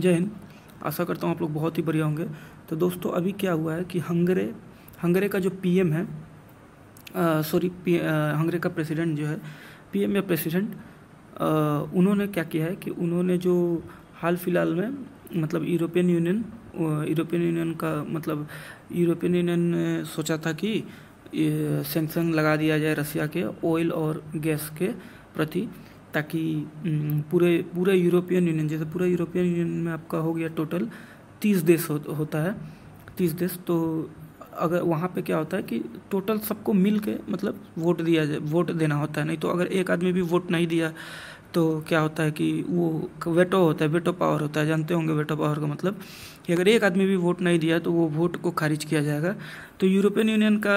जय हिंद आशा करता हूँ आप लोग बहुत ही बढ़िया होंगे तो दोस्तों अभी क्या हुआ है कि हंगरे हंगरे का जो पीएम है सॉरी हंगरे का प्रेसिडेंट जो है पीएम या प्रेसिडेंट उन्होंने क्या किया है कि उन्होंने जो हाल फिलहाल में मतलब यूरोपियन यूनियन यूरोपियन यूनियन का मतलब यूरोपियन यूनियन ने सोचा था कि सेंक्शन लगा दिया जाए रसिया के ऑयल और गैस के प्रति ताकि पूरे पूरे यूरोपियन यूनियन जैसे पूरे यूरोपियन यूनियन में आपका हो गया टोटल तीस देश हो, होता है तीस देश तो अगर वहाँ पे क्या होता है कि टोटल सबको मिल के मतलब वोट दिया जाए वोट देना होता है नहीं तो अगर एक आदमी भी वोट नहीं दिया तो क्या होता है कि वो वेटो होता है वेटो पावर होता है जानते होंगे वेटो पावर का मतलब कि अगर एक आदमी भी वोट नहीं दिया तो वो वोट को खारिज किया जाएगा तो यूरोपियन यूनियन का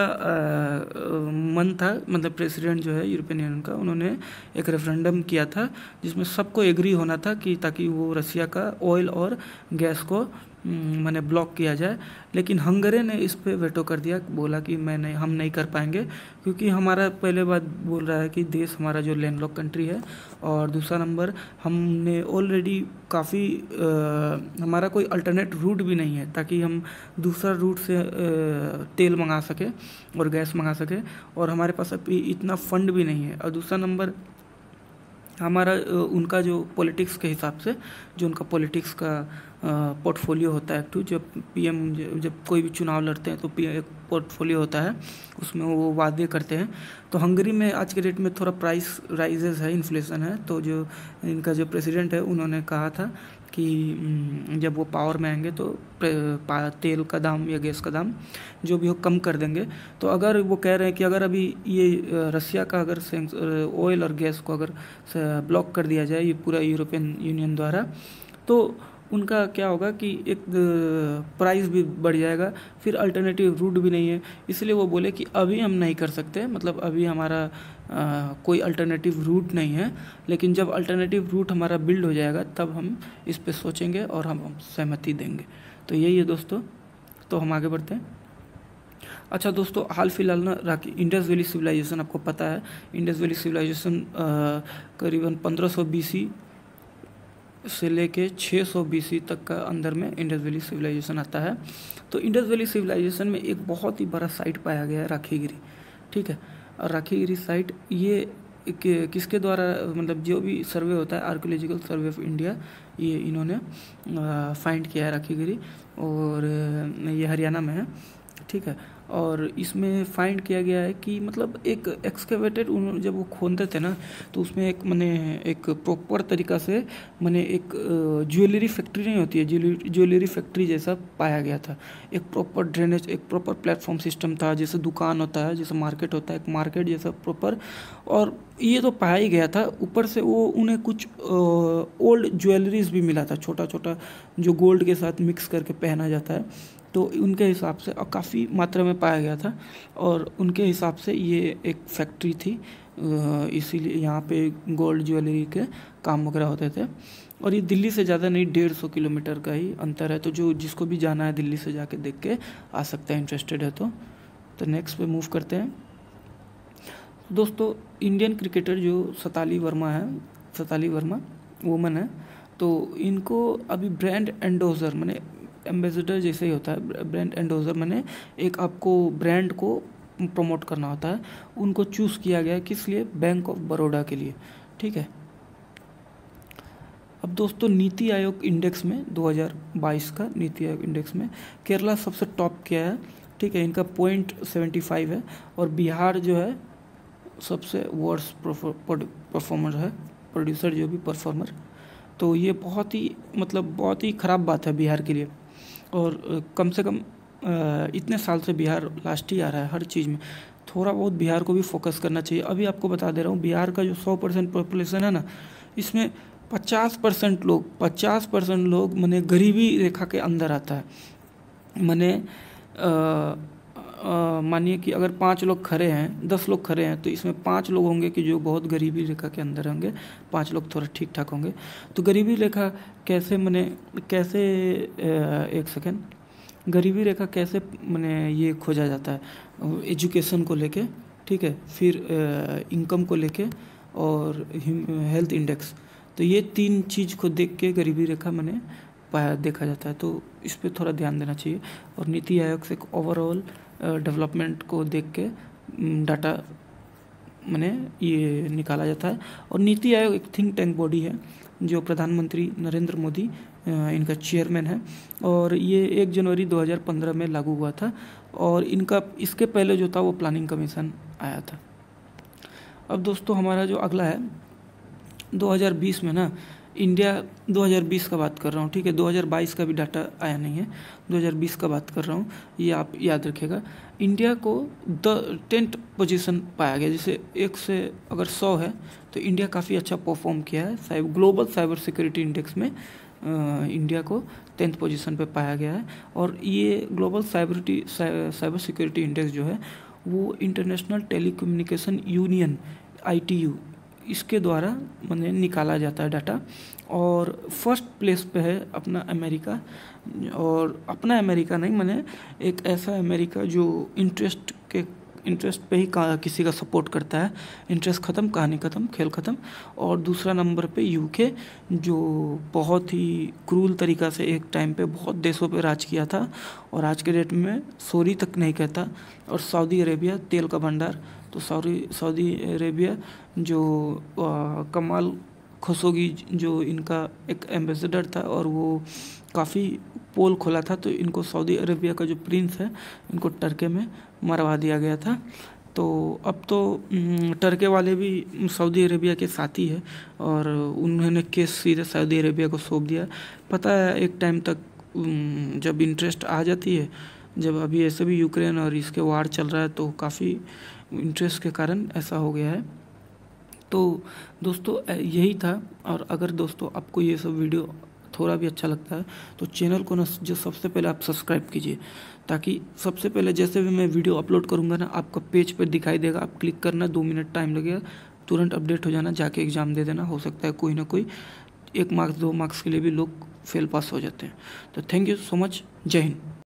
मन था मतलब प्रेसिडेंट जो है यूरोपियन यूनियन का उन्होंने एक रेफरेंडम किया था जिसमें सबको एग्री होना था कि ताकि वो रसिया का ऑयल और गैस को मैंने ब्लॉक किया जाए लेकिन हंगरे ने इस पर वेटो कर दिया बोला कि मैं नहीं हम नहीं कर पाएंगे क्योंकि हमारा पहले बात बोल रहा है कि देश हमारा जो लैंड लॉक कंट्री है और दूसरा नंबर हमने ऑलरेडी काफ़ी हमारा कोई अल्टरनेट रूट भी नहीं है ताकि हम दूसरा रूट से तेल मंगा सके और गैस मंगा सके और हमारे पास अब इतना फंड भी नहीं है और दूसरा नंबर हमारा उनका जो पॉलिटिक्स के हिसाब से जो उनका पॉलिटिक्स का पोर्टफोलियो होता है एक्टिव जब पीएम जब कोई भी चुनाव लड़ते हैं तो पी एक पोर्टफोलियो होता है उसमें वो वादे करते हैं तो हंगरी में आज के डेट में थोड़ा प्राइस राइजेज है इन्फ्लेशन है तो जो इनका जो प्रेसिडेंट है उन्होंने कहा था कि हम्म, जब वो पावर में आएंगे तो तेल का दाम या गैस का दाम जो भी हो कम कर देंगे तो अगर वो कह रहे हैं कि अगर अभी ये रसिया का अगर ऑयल और गैस को अगर ब्लॉक कर दिया जाए ये पूरा यूरोपियन यूनियन द्वारा तो उनका क्या होगा कि एक प्राइस भी बढ़ जाएगा फिर अल्टरनेटिव रूट भी नहीं है इसलिए वो बोले कि अभी हम नहीं कर सकते मतलब अभी हमारा आ, कोई अल्टरनेटिव रूट नहीं है लेकिन जब अल्टरनेटिव रूट हमारा बिल्ड हो जाएगा तब हम इस पर सोचेंगे और हम सहमति देंगे तो यही है दोस्तों तो हम आगे बढ़ते हैं अच्छा दोस्तों हाल फिलहाल ना राखी इंडस वैली सिविलाइजेशन आपको पता है इंडस वैली सिविलाइजेशन करीबन 1500 बीसी से लेके 600 सौ तक का अंदर में इंडस वैली सिविलाइजेशन आता है तो इंडस वैली सिविलाइजेशन में एक बहुत ही बड़ा साइट पाया गया है राखीगिरी ठीक है और राखीगिरी साइट ये कि, किसके द्वारा मतलब जो भी सर्वे होता है आर्कोलॉजिकल सर्वे ऑफ इंडिया ये इन्होंने फाइंड किया है राखीगिरी और ये हरियाणा में है ठीक है और इसमें फाइंड किया गया है कि मतलब एक एक्सकेवेटेड उन्होंने जब वो खोदते थे ना तो उसमें एक मैंने एक प्रॉपर तरीका से मैंने एक ज्वेलरी फैक्ट्री नहीं होती है ज्वेलरी फैक्ट्री जैसा पाया गया था एक प्रॉपर ड्रेनेज एक प्रॉपर प्लेटफॉर्म सिस्टम था जैसे दुकान होता है जैसे मार्केट होता है एक मार्केट जैसा प्रॉपर और ये तो पाया ही गया था ऊपर से वो उन्हें कुछ ओल्ड ज्वेलरीज भी मिला था छोटा छोटा जो गोल्ड के साथ मिक्स करके पहना जाता है तो उनके हिसाब से और काफ़ी मात्रा में पाया गया था और उनके हिसाब से ये एक फैक्ट्री थी इसीलिए यहाँ पे गोल्ड ज्वेलरी के काम वगैरह होते थे और ये दिल्ली से ज़्यादा नहीं डेढ़ सौ किलोमीटर का ही अंतर है तो जो जिसको भी जाना है दिल्ली से जाके देख के आ सकता है इंटरेस्टेड है तो तो नेक्स्ट पे मूव करते हैं दोस्तों इंडियन क्रिकेटर जो सताली वर्मा है सताली वर्मा वुमन है तो इनको अभी ब्रांड एंडोजर मैंने एम्बेसडर जैसे ही होता है ब्रांड एंडोजर मैंने एक आपको ब्रांड को प्रमोट करना होता है उनको चूज़ किया गया किस लिए बैंक ऑफ बड़ौदा के लिए ठीक है अब दोस्तों नीति आयोग इंडेक्स में 2022 का नीति आयोग इंडेक्स में केरला सबसे टॉप किया है ठीक है इनका पॉइंट सेवेंटी फाइव है और बिहार जो है सबसे वर्स्ट परफॉर्मर है प्रोड्यूसर जो भी परफॉर्मर तो ये बहुत ही मतलब बहुत ही ख़राब बात है बिहार के लिए और कम से कम इतने साल से बिहार लास्ट ही आ रहा है हर चीज़ में थोड़ा बहुत बिहार को भी फोकस करना चाहिए अभी आपको बता दे रहा हूँ बिहार का जो सौ परसेंट पॉपुलेशन है ना इसमें पचास परसेंट लोग पचास परसेंट लोग मैंने गरीबी रेखा के अंदर आता है मैंने मानिए कि अगर पाँच लोग खड़े हैं दस लोग खड़े हैं तो इसमें पाँच लोग होंगे कि जो बहुत गरीबी रेखा के अंदर होंगे पाँच लोग थोड़ा ठीक ठाक होंगे तो गरीबी रेखा कैसे मैंने कैसे एक सेकेंड गरीबी रेखा कैसे मैंने ये खोजा जाता है एजुकेशन को लेके ठीक है फिर इनकम को लेके और हेल्थ इंडेक्स तो ये तीन चीज़ को देख के गरीबी रेखा मैंने पाया देखा जाता है तो इस पर थोड़ा ध्यान देना चाहिए और नीति आयोग से ओवरऑल डेवलपमेंट को देख के डाटा मैंने ये निकाला जाता है और नीति आयोग एक थिंक टैंक बॉडी है जो प्रधानमंत्री नरेंद्र मोदी इनका चेयरमैन है और ये एक जनवरी 2015 में लागू हुआ था और इनका इसके पहले जो था वो प्लानिंग कमीशन आया था अब दोस्तों हमारा जो अगला है 2020 में ना इंडिया 2020 का बात कर रहा हूँ ठीक है 2022 का भी डाटा आया नहीं है 2020 का बात कर रहा हूँ ये आप याद रखेगा इंडिया को द टेंथ पोजीशन पाया गया जैसे एक से अगर सौ है तो इंडिया काफ़ी अच्छा परफॉर्म किया है cyber global cyber security index में इंडिया को टेंथ पोजीशन पे पाया गया है और ये ग्लोबल साइबरिटी साइबर सिक्योरिटी इंडेक्स जो है वो इंटरनेशनल टेलीकम्युनिकेशन यूनियन आई इसके द्वारा मैंने निकाला जाता है डाटा और फर्स्ट प्लेस पे है अपना अमेरिका और अपना अमेरिका नहीं मैंने एक ऐसा अमेरिका जो इंटरेस्ट के इंटरेस्ट पे ही किसी का सपोर्ट करता है इंटरेस्ट ख़त्म कहानी ख़त्म खेल ख़त्म और दूसरा नंबर पे यूके जो बहुत ही क्रूल तरीक़ा से एक टाइम पे बहुत देशों पे राज किया था और आज के डेट में सोरी तक नहीं कहता और सऊदी अरेबिया तेल का भंडार तो सॉरी सऊदी अरेबिया जो आ, कमाल खसोगी जो इनका एक एम्बेसडर था और वो काफ़ी पोल खोला था तो इनको सऊदी अरेबिया का जो प्रिंस है इनको टर्के में मरवा दिया गया था तो अब तो टर्के वाले भी सऊदी अरेबिया के साथी है और उन्होंने केस सीधे सऊदी अरेबिया को सौंप दिया पता है एक टाइम तक जब इंटरेस्ट आ जाती है जब अभी ऐसे भी यूक्रेन और इसके वार चल रहा है तो काफ़ी इंटरेस्ट के कारण ऐसा हो गया है तो दोस्तों यही था और अगर दोस्तों आपको ये सब वीडियो थोड़ा भी अच्छा लगता है तो चैनल को ना जो सबसे पहले आप सब्सक्राइब कीजिए ताकि सबसे पहले जैसे भी मैं वीडियो अपलोड करूँगा ना आपका पेज पर दिखाई देगा आप क्लिक करना दो मिनट टाइम लगेगा तुरंत अपडेट हो जाना जाके एग्ज़ाम दे देना हो सकता है कोई ना कोई एक मार्क्स दो मार्क्स के लिए भी लोग फेल पास हो जाते हैं तो थैंक यू सो मच जय हिंद